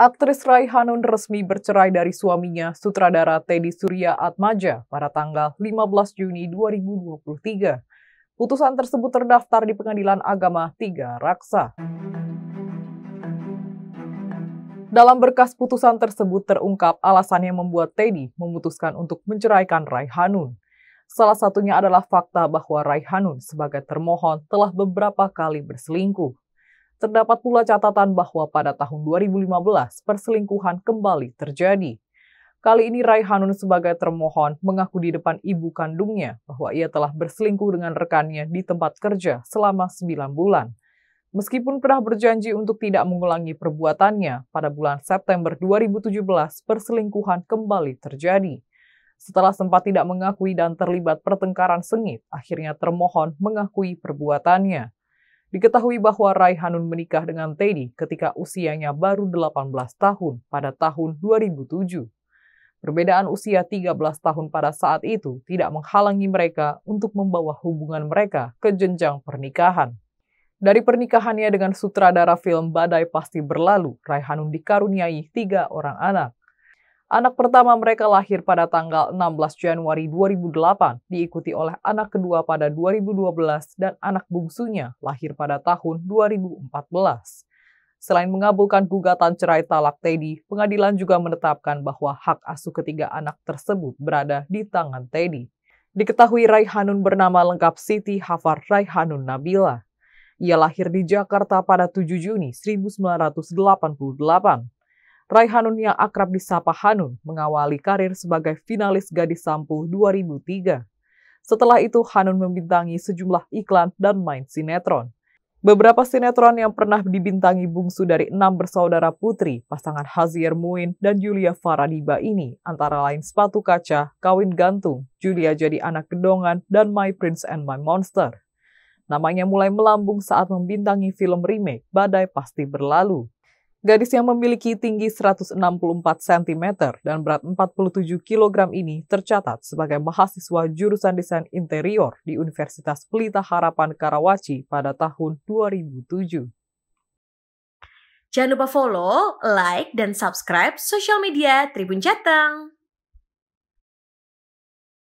Aktris Rai Hanun resmi bercerai dari suaminya, sutradara Teddy Surya Atmaja, pada tanggal 15 Juni 2023. Putusan tersebut terdaftar di Pengadilan Agama Tiga Raksa. Dalam berkas putusan tersebut terungkap alasan yang membuat Teddy memutuskan untuk menceraikan Rai Hanun. Salah satunya adalah fakta bahwa Rai Hanun sebagai termohon telah beberapa kali berselingkuh. Terdapat pula catatan bahwa pada tahun 2015 perselingkuhan kembali terjadi. Kali ini Raihanun sebagai termohon mengaku di depan ibu kandungnya bahwa ia telah berselingkuh dengan rekannya di tempat kerja selama 9 bulan. Meskipun pernah berjanji untuk tidak mengulangi perbuatannya, pada bulan September 2017 perselingkuhan kembali terjadi. Setelah sempat tidak mengakui dan terlibat pertengkaran sengit, akhirnya termohon mengakui perbuatannya. Diketahui bahwa Raihanun menikah dengan Teddy ketika usianya baru 18 tahun pada tahun 2007. Perbedaan usia 13 tahun pada saat itu tidak menghalangi mereka untuk membawa hubungan mereka ke jenjang pernikahan. Dari pernikahannya dengan sutradara film Badai Pasti Berlalu, Raihanun dikaruniai tiga orang anak. Anak pertama mereka lahir pada tanggal 16 Januari 2008, diikuti oleh anak kedua pada 2012 dan anak bungsunya lahir pada tahun 2014. Selain mengabulkan gugatan cerai talak Teddy, pengadilan juga menetapkan bahwa hak asuh ketiga anak tersebut berada di tangan Teddy. Diketahui Raihanun bernama lengkap Siti Hafar Raihanun Nabila. Ia lahir di Jakarta pada 7 Juni 1988. Raihanun yang akrab disapa Hanun mengawali karir sebagai finalis Gadis Sampul 2003. Setelah itu Hanun membintangi sejumlah iklan dan main sinetron. Beberapa sinetron yang pernah dibintangi bungsu dari enam bersaudara putri, pasangan Hazier Muin dan Julia Faradiba ini, antara lain Sepatu Kaca, Kawin Gantung, Julia Jadi Anak Gedongan, dan My Prince and My Monster. Namanya mulai melambung saat membintangi film remake Badai Pasti Berlalu. Gadis yang memiliki tinggi 164 cm dan berat 47 kg ini tercatat sebagai mahasiswa jurusan desain interior di Universitas Pelita Harapan Karawaci pada tahun 2007. Jangan lupa follow, like, dan subscribe sosial media Tribun Jateng.